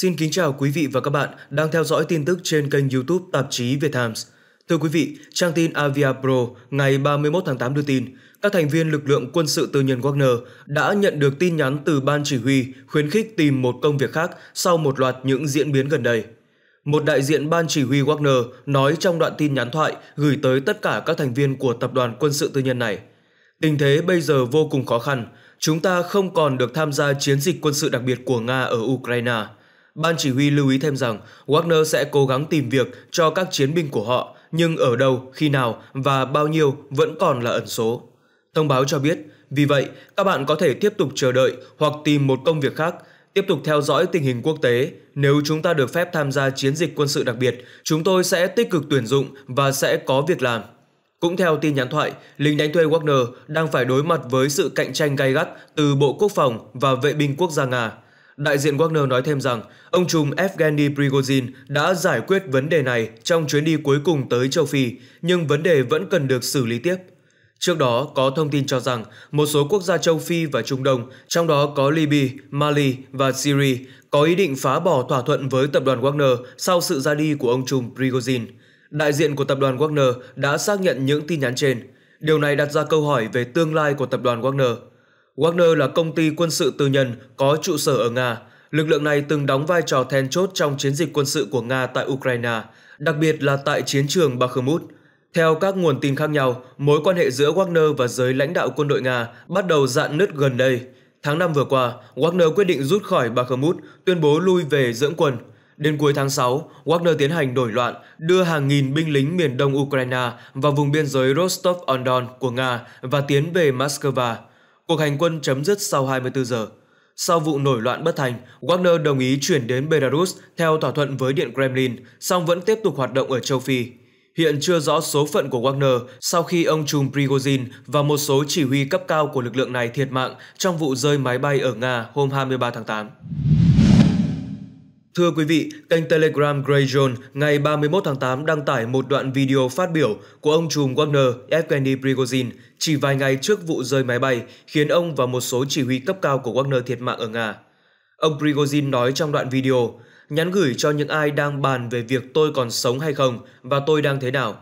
Xin kính chào quý vị và các bạn đang theo dõi tin tức trên kênh YouTube Tạp chí Việt Times. Thưa quý vị, trang tin Avia Pro ngày 31 tháng 8 đưa tin, các thành viên lực lượng quân sự tư nhân Wagner đã nhận được tin nhắn từ ban chỉ huy khuyến khích tìm một công việc khác sau một loạt những diễn biến gần đây. Một đại diện ban chỉ huy Wagner nói trong đoạn tin nhắn thoại gửi tới tất cả các thành viên của tập đoàn quân sự tư nhân này. Tình thế bây giờ vô cùng khó khăn, chúng ta không còn được tham gia chiến dịch quân sự đặc biệt của Nga ở Ukraine – ban chỉ huy lưu ý thêm rằng Wagner sẽ cố gắng tìm việc cho các chiến binh của họ, nhưng ở đâu, khi nào và bao nhiêu vẫn còn là ẩn số. Thông báo cho biết, vì vậy, các bạn có thể tiếp tục chờ đợi hoặc tìm một công việc khác, tiếp tục theo dõi tình hình quốc tế. Nếu chúng ta được phép tham gia chiến dịch quân sự đặc biệt, chúng tôi sẽ tích cực tuyển dụng và sẽ có việc làm. Cũng theo tin nhắn thoại, lính đánh thuê Wagner đang phải đối mặt với sự cạnh tranh gay gắt từ Bộ Quốc phòng và Vệ binh Quốc gia Nga. Đại diện Wagner nói thêm rằng, ông trùm Evgeny Prigozhin đã giải quyết vấn đề này trong chuyến đi cuối cùng tới châu Phi, nhưng vấn đề vẫn cần được xử lý tiếp. Trước đó, có thông tin cho rằng một số quốc gia châu Phi và Trung Đông, trong đó có Libya, Mali và Syria, có ý định phá bỏ thỏa thuận với tập đoàn Wagner sau sự ra đi của ông trùm Prigozhin. Đại diện của tập đoàn Wagner đã xác nhận những tin nhắn trên. Điều này đặt ra câu hỏi về tương lai của tập đoàn Wagner. Wagner là công ty quân sự tư nhân có trụ sở ở Nga. Lực lượng này từng đóng vai trò then chốt trong chiến dịch quân sự của Nga tại Ukraine, đặc biệt là tại chiến trường Bakhmut. Theo các nguồn tin khác nhau, mối quan hệ giữa Wagner và giới lãnh đạo quân đội Nga bắt đầu dạn nứt gần đây. Tháng 5 vừa qua, Wagner quyết định rút khỏi Bakhmut, tuyên bố lui về dưỡng quân. Đến cuối tháng 6, Wagner tiến hành đổi loạn, đưa hàng nghìn binh lính miền đông Ukraine vào vùng biên giới Rostov-on-Don của Nga và tiến về Moscow. Cuộc hành quân chấm dứt sau 24 giờ. Sau vụ nổi loạn bất thành, Wagner đồng ý chuyển đến Belarus theo thỏa thuận với Điện Kremlin, song vẫn tiếp tục hoạt động ở châu Phi. Hiện chưa rõ số phận của Wagner sau khi ông Trùm Prigozhin và một số chỉ huy cấp cao của lực lượng này thiệt mạng trong vụ rơi máy bay ở Nga hôm 23 tháng 8. Thưa quý vị, kênh Telegram Grey Zone ngày 31 tháng 8 đăng tải một đoạn video phát biểu của ông trùm Wagner Evgeny Prigozhin chỉ vài ngày trước vụ rơi máy bay khiến ông và một số chỉ huy cấp cao của Wagner thiệt mạng ở Nga. Ông Prigozhin nói trong đoạn video, nhắn gửi cho những ai đang bàn về việc tôi còn sống hay không và tôi đang thế nào.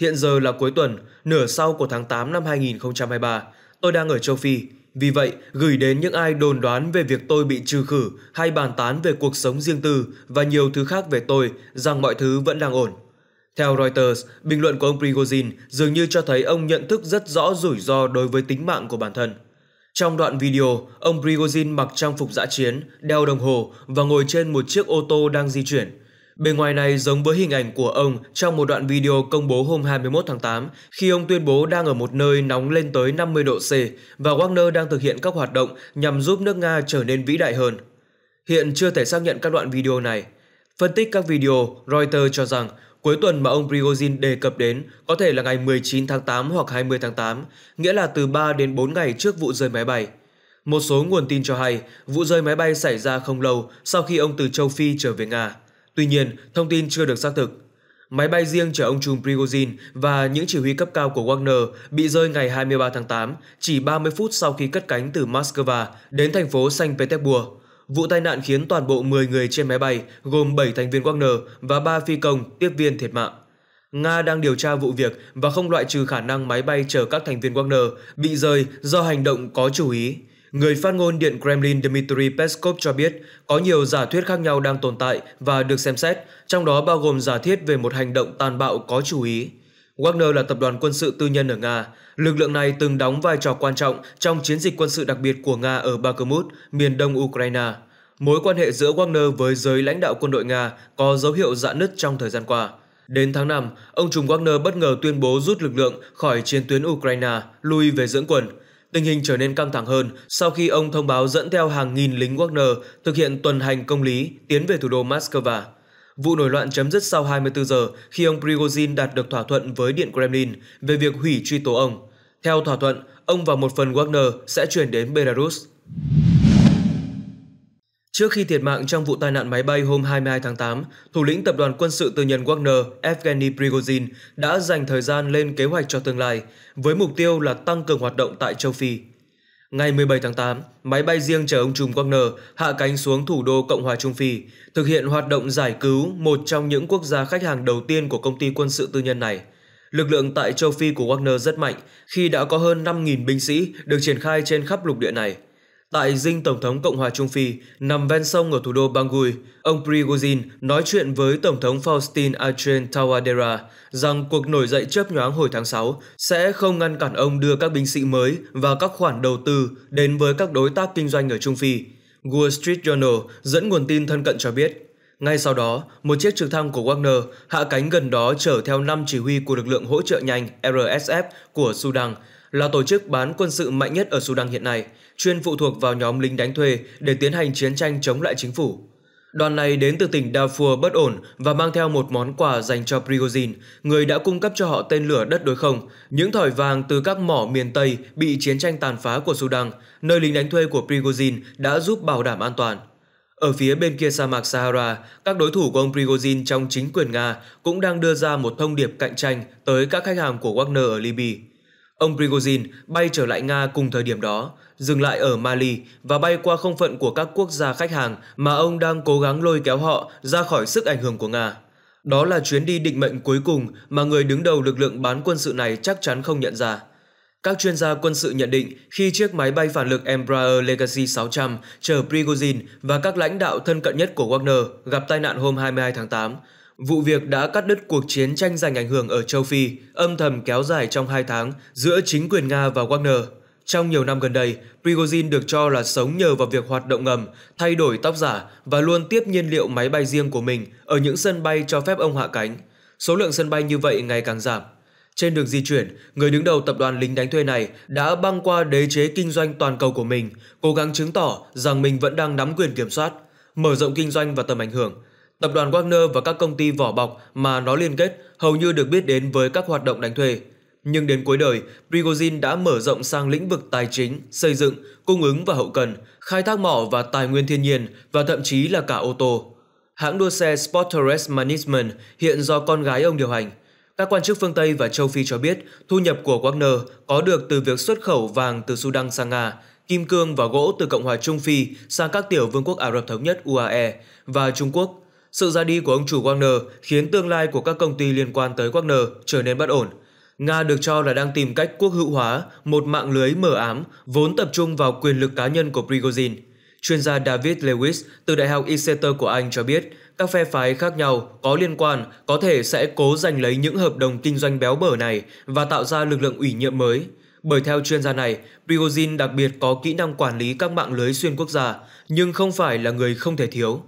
Hiện giờ là cuối tuần, nửa sau của tháng 8 năm 2023, tôi đang ở châu Phi, vì vậy, gửi đến những ai đồn đoán về việc tôi bị trừ khử hay bàn tán về cuộc sống riêng tư và nhiều thứ khác về tôi rằng mọi thứ vẫn đang ổn. Theo Reuters, bình luận của ông Prigozhin dường như cho thấy ông nhận thức rất rõ rủi ro đối với tính mạng của bản thân. Trong đoạn video, ông Prigozhin mặc trang phục dã chiến, đeo đồng hồ và ngồi trên một chiếc ô tô đang di chuyển. Bề ngoài này giống với hình ảnh của ông trong một đoạn video công bố hôm 21 tháng 8 khi ông tuyên bố đang ở một nơi nóng lên tới 50 độ C và Wagner đang thực hiện các hoạt động nhằm giúp nước Nga trở nên vĩ đại hơn. Hiện chưa thể xác nhận các đoạn video này. Phân tích các video, Reuters cho rằng cuối tuần mà ông Prigozhin đề cập đến có thể là ngày 19 tháng 8 hoặc 20 tháng 8, nghĩa là từ 3 đến 4 ngày trước vụ rơi máy bay. Một số nguồn tin cho hay, vụ rơi máy bay xảy ra không lâu sau khi ông từ châu Phi trở về Nga. Tuy nhiên, thông tin chưa được xác thực. Máy bay riêng chở ông trùm Prigozhin và những chỉ huy cấp cao của Wagner bị rơi ngày 23 tháng 8, chỉ 30 phút sau khi cất cánh từ Moscow đến thành phố Saint Petersburg. Vụ tai nạn khiến toàn bộ 10 người trên máy bay, gồm 7 thành viên Wagner và 3 phi công, tiếp viên thiệt mạng. Nga đang điều tra vụ việc và không loại trừ khả năng máy bay chở các thành viên Wagner bị rơi do hành động có chú ý. Người phát ngôn Điện Kremlin Dmitry Peskov cho biết có nhiều giả thuyết khác nhau đang tồn tại và được xem xét, trong đó bao gồm giả thiết về một hành động tàn bạo có chú ý. Wagner là tập đoàn quân sự tư nhân ở Nga. Lực lượng này từng đóng vai trò quan trọng trong chiến dịch quân sự đặc biệt của Nga ở Bakhmut, miền đông Ukraine. Mối quan hệ giữa Wagner với giới lãnh đạo quân đội Nga có dấu hiệu dạn nứt trong thời gian qua. Đến tháng 5, ông Trùng Wagner bất ngờ tuyên bố rút lực lượng khỏi chiến tuyến Ukraine, lui về dưỡng quân. Tình hình trở nên căng thẳng hơn sau khi ông thông báo dẫn theo hàng nghìn lính Wagner thực hiện tuần hành công lý tiến về thủ đô Moscow. Vụ nổi loạn chấm dứt sau 24 giờ khi ông Prigozhin đạt được thỏa thuận với Điện Kremlin về việc hủy truy tố ông. Theo thỏa thuận, ông và một phần Wagner sẽ chuyển đến Belarus. Trước khi thiệt mạng trong vụ tai nạn máy bay hôm 22 tháng 8, thủ lĩnh tập đoàn quân sự tư nhân Wagner Evgeny Prigozhin đã dành thời gian lên kế hoạch cho tương lai, với mục tiêu là tăng cường hoạt động tại châu Phi. Ngày 17 tháng 8, máy bay riêng chở ông trùm Wagner hạ cánh xuống thủ đô Cộng hòa Trung Phi, thực hiện hoạt động giải cứu một trong những quốc gia khách hàng đầu tiên của công ty quân sự tư nhân này. Lực lượng tại châu Phi của Wagner rất mạnh khi đã có hơn 5.000 binh sĩ được triển khai trên khắp lục địa này – Tại dinh Tổng thống Cộng hòa Trung Phi, nằm ven sông ở thủ đô Bangui, ông Prigozhin nói chuyện với Tổng thống Faustin Archen Tawadera rằng cuộc nổi dậy chớp nhoáng hồi tháng 6 sẽ không ngăn cản ông đưa các binh sĩ mới và các khoản đầu tư đến với các đối tác kinh doanh ở Trung Phi. Wall Street Journal dẫn nguồn tin thân cận cho biết, ngay sau đó, một chiếc trực thăng của Wagner hạ cánh gần đó chở theo 5 chỉ huy của lực lượng hỗ trợ nhanh RSF của Sudan là tổ chức bán quân sự mạnh nhất ở Sudan hiện nay, chuyên phụ thuộc vào nhóm lính đánh thuê để tiến hành chiến tranh chống lại chính phủ. Đoàn này đến từ tỉnh Darfur bất ổn và mang theo một món quà dành cho Prigozhin, người đã cung cấp cho họ tên lửa đất đối không, những thỏi vàng từ các mỏ miền Tây bị chiến tranh tàn phá của Sudan, nơi lính đánh thuê của Prigozhin đã giúp bảo đảm an toàn. Ở phía bên kia sa mạc Sahara, các đối thủ của ông Prigozhin trong chính quyền Nga cũng đang đưa ra một thông điệp cạnh tranh tới các khách hàng của Wagner ở Libya. Ông Prigozhin bay trở lại Nga cùng thời điểm đó, dừng lại ở Mali và bay qua không phận của các quốc gia khách hàng mà ông đang cố gắng lôi kéo họ ra khỏi sức ảnh hưởng của Nga. Đó là chuyến đi định mệnh cuối cùng mà người đứng đầu lực lượng bán quân sự này chắc chắn không nhận ra. Các chuyên gia quân sự nhận định khi chiếc máy bay phản lực Embraer Legacy 600 chở Prigozhin và các lãnh đạo thân cận nhất của Wagner gặp tai nạn hôm 22 tháng 8, Vụ việc đã cắt đứt cuộc chiến tranh giành ảnh hưởng ở châu Phi, âm thầm kéo dài trong 2 tháng giữa chính quyền Nga và Wagner. Trong nhiều năm gần đây, Prigozhin được cho là sống nhờ vào việc hoạt động ngầm, thay đổi tóc giả và luôn tiếp nhiên liệu máy bay riêng của mình ở những sân bay cho phép ông hạ cánh. Số lượng sân bay như vậy ngày càng giảm. Trên đường di chuyển, người đứng đầu tập đoàn lính đánh thuê này đã băng qua đế chế kinh doanh toàn cầu của mình, cố gắng chứng tỏ rằng mình vẫn đang nắm quyền kiểm soát, mở rộng kinh doanh và tầm ảnh hưởng – Tập đoàn Wagner và các công ty vỏ bọc mà nó liên kết hầu như được biết đến với các hoạt động đánh thuê. Nhưng đến cuối đời, Prigozhin đã mở rộng sang lĩnh vực tài chính, xây dựng, cung ứng và hậu cần, khai thác mỏ và tài nguyên thiên nhiên và thậm chí là cả ô tô. Hãng đua xe Sportores Management hiện do con gái ông điều hành. Các quan chức phương Tây và châu Phi cho biết thu nhập của Wagner có được từ việc xuất khẩu vàng từ Sudan sang Nga, kim cương và gỗ từ Cộng hòa Trung Phi sang các tiểu vương quốc Ả Rập Thống Nhất UAE và Trung Quốc – sự ra đi của ông chủ Wagner khiến tương lai của các công ty liên quan tới Wagner trở nên bất ổn. Nga được cho là đang tìm cách quốc hữu hóa một mạng lưới mờ ám vốn tập trung vào quyền lực cá nhân của Prigozhin. Chuyên gia David Lewis từ Đại học Exeter của Anh cho biết, các phe phái khác nhau có liên quan có thể sẽ cố giành lấy những hợp đồng kinh doanh béo bở này và tạo ra lực lượng ủy nhiệm mới. Bởi theo chuyên gia này, Prigozhin đặc biệt có kỹ năng quản lý các mạng lưới xuyên quốc gia, nhưng không phải là người không thể thiếu.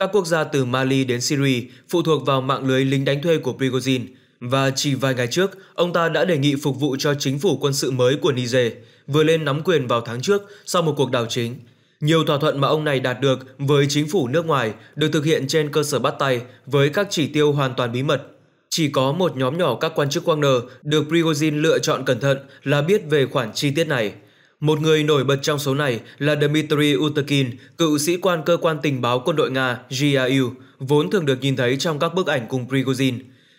Các quốc gia từ Mali đến Syria phụ thuộc vào mạng lưới lính đánh thuê của Prigozhin và chỉ vài ngày trước, ông ta đã đề nghị phục vụ cho chính phủ quân sự mới của Niger, vừa lên nắm quyền vào tháng trước sau một cuộc đảo chính. Nhiều thỏa thuận mà ông này đạt được với chính phủ nước ngoài được thực hiện trên cơ sở bắt tay với các chỉ tiêu hoàn toàn bí mật. Chỉ có một nhóm nhỏ các quan chức Wagner được Prigozhin lựa chọn cẩn thận là biết về khoản chi tiết này – một người nổi bật trong số này là Dmitry Uterkin, cựu sĩ quan cơ quan tình báo quân đội Nga GRU, vốn thường được nhìn thấy trong các bức ảnh cùng Prigozhin.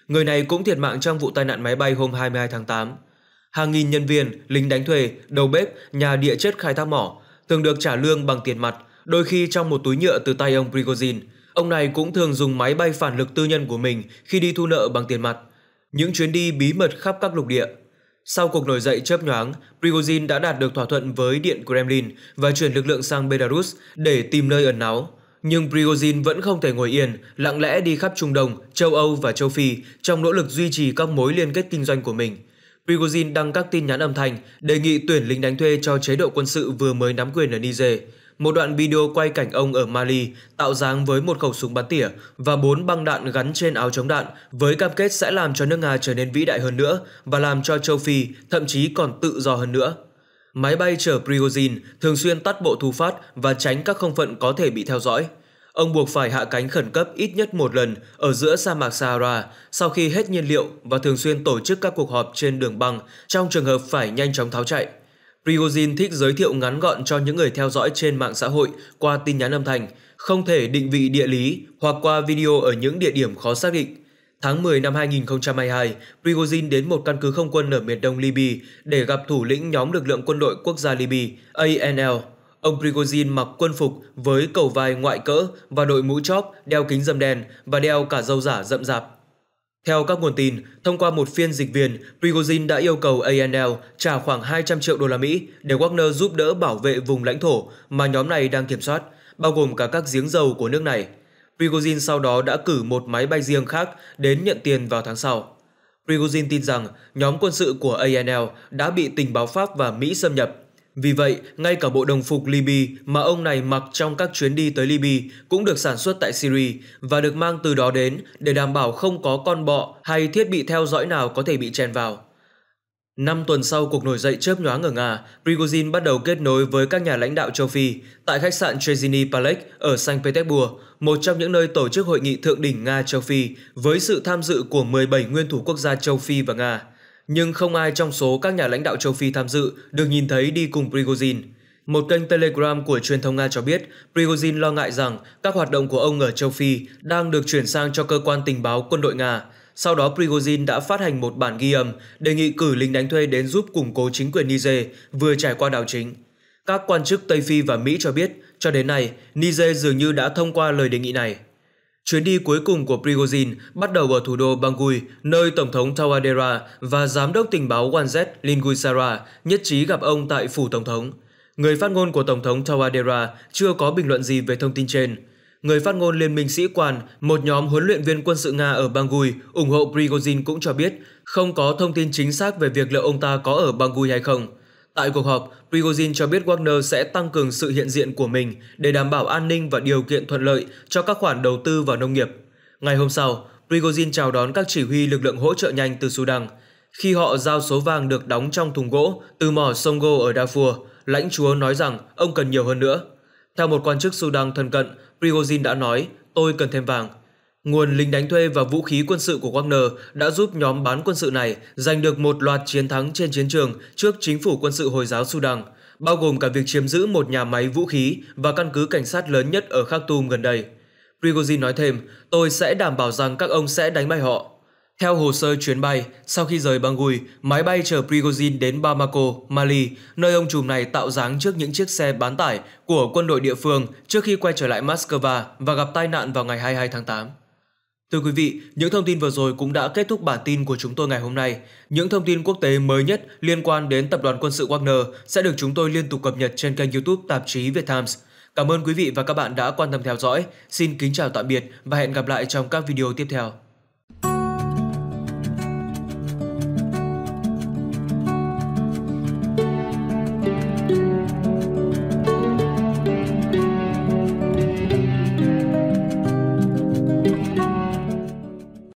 Người này cũng thiệt mạng trong vụ tai nạn máy bay hôm 22 tháng 8. Hàng nghìn nhân viên, lính đánh thuê, đầu bếp, nhà địa chất khai thác mỏ thường được trả lương bằng tiền mặt, đôi khi trong một túi nhựa từ tay ông Prigozhin. Ông này cũng thường dùng máy bay phản lực tư nhân của mình khi đi thu nợ bằng tiền mặt. Những chuyến đi bí mật khắp các lục địa – sau cuộc nổi dậy chớp nhoáng, Prigozhin đã đạt được thỏa thuận với Điện Kremlin và chuyển lực lượng sang Belarus để tìm nơi ẩn náu. Nhưng Prigozhin vẫn không thể ngồi yên, lặng lẽ đi khắp Trung Đông, châu Âu và châu Phi trong nỗ lực duy trì các mối liên kết kinh doanh của mình. Prigozhin đăng các tin nhắn âm thanh đề nghị tuyển lính đánh thuê cho chế độ quân sự vừa mới nắm quyền ở Niger. Một đoạn video quay cảnh ông ở Mali tạo dáng với một khẩu súng bắn tỉa và bốn băng đạn gắn trên áo chống đạn với cam kết sẽ làm cho nước Nga trở nên vĩ đại hơn nữa và làm cho châu Phi thậm chí còn tự do hơn nữa. Máy bay chở Prigozhin thường xuyên tắt bộ thu phát và tránh các không phận có thể bị theo dõi. Ông buộc phải hạ cánh khẩn cấp ít nhất một lần ở giữa sa mạc Sahara sau khi hết nhiên liệu và thường xuyên tổ chức các cuộc họp trên đường băng trong trường hợp phải nhanh chóng tháo chạy. Prigozhin thích giới thiệu ngắn gọn cho những người theo dõi trên mạng xã hội qua tin nhắn âm thanh, không thể định vị địa lý hoặc qua video ở những địa điểm khó xác định. Tháng 10 năm 2022, Prigozhin đến một căn cứ không quân ở miền đông Libya để gặp thủ lĩnh nhóm lực lượng quân đội quốc gia Libya ANL. Ông Prigozhin mặc quân phục với cầu vai ngoại cỡ và đội mũ chóp, đeo kính dâm đen và đeo cả dâu giả rậm rạp. Theo các nguồn tin, thông qua một phiên dịch viên, Prigozhin đã yêu cầu ANL trả khoảng 200 triệu đô la Mỹ để Wagner giúp đỡ bảo vệ vùng lãnh thổ mà nhóm này đang kiểm soát, bao gồm cả các giếng dầu của nước này. Prigozhin sau đó đã cử một máy bay riêng khác đến nhận tiền vào tháng sau. Prigozhin tin rằng nhóm quân sự của ANL đã bị tình báo Pháp và Mỹ xâm nhập vì vậy, ngay cả bộ đồng phục Libya mà ông này mặc trong các chuyến đi tới Libya cũng được sản xuất tại Syria và được mang từ đó đến để đảm bảo không có con bọ hay thiết bị theo dõi nào có thể bị chèn vào. Năm tuần sau cuộc nổi dậy chớp nhoáng ở Nga, Prigozhin bắt đầu kết nối với các nhà lãnh đạo châu Phi tại khách sạn Trezini Palace ở Saint Petersburg, một trong những nơi tổ chức hội nghị thượng đỉnh Nga-châu Phi với sự tham dự của 17 nguyên thủ quốc gia châu Phi và Nga – nhưng không ai trong số các nhà lãnh đạo châu Phi tham dự được nhìn thấy đi cùng Prigozhin. Một kênh Telegram của truyền thông Nga cho biết, Prigozhin lo ngại rằng các hoạt động của ông ở châu Phi đang được chuyển sang cho cơ quan tình báo quân đội Nga. Sau đó, Prigozhin đã phát hành một bản ghi âm đề nghị cử lính đánh thuê đến giúp củng cố chính quyền Niger vừa trải qua đảo chính. Các quan chức Tây Phi và Mỹ cho biết, cho đến nay, Niger dường như đã thông qua lời đề nghị này. Chuyến đi cuối cùng của Prigozhin bắt đầu ở thủ đô Bangui, nơi Tổng thống Tawadera và Giám đốc tình báo Wanzet Linguisara nhất trí gặp ông tại Phủ Tổng thống. Người phát ngôn của Tổng thống Tawadera chưa có bình luận gì về thông tin trên. Người phát ngôn Liên minh Sĩ quan, một nhóm huấn luyện viên quân sự Nga ở Bangui ủng hộ Prigozhin cũng cho biết không có thông tin chính xác về việc liệu ông ta có ở Bangui hay không – Tại cuộc họp, Prigozhin cho biết Wagner sẽ tăng cường sự hiện diện của mình để đảm bảo an ninh và điều kiện thuận lợi cho các khoản đầu tư vào nông nghiệp. Ngày hôm sau, Prigozhin chào đón các chỉ huy lực lượng hỗ trợ nhanh từ Sudan. Khi họ giao số vàng được đóng trong thùng gỗ từ mỏ Songo ở Darfur, lãnh chúa nói rằng ông cần nhiều hơn nữa. Theo một quan chức Sudan thân cận, Prigozhin đã nói, tôi cần thêm vàng. Nguồn lính đánh thuê và vũ khí quân sự của Wagner đã giúp nhóm bán quân sự này giành được một loạt chiến thắng trên chiến trường trước chính phủ quân sự Hồi giáo Sudan, bao gồm cả việc chiếm giữ một nhà máy vũ khí và căn cứ cảnh sát lớn nhất ở Khartoum gần đây. Prigozhin nói thêm, tôi sẽ đảm bảo rằng các ông sẽ đánh bay họ. Theo hồ sơ chuyến bay, sau khi rời Bangui, máy bay chở Prigozhin đến Bamako, Mali, nơi ông trùm này tạo dáng trước những chiếc xe bán tải của quân đội địa phương trước khi quay trở lại Moscow và gặp tai nạn vào ngày 22 tháng 8. Thưa quý vị, những thông tin vừa rồi cũng đã kết thúc bản tin của chúng tôi ngày hôm nay. Những thông tin quốc tế mới nhất liên quan đến Tập đoàn Quân sự Wagner sẽ được chúng tôi liên tục cập nhật trên kênh youtube Tạp chí Việt Times. Cảm ơn quý vị và các bạn đã quan tâm theo dõi. Xin kính chào tạm biệt và hẹn gặp lại trong các video tiếp theo.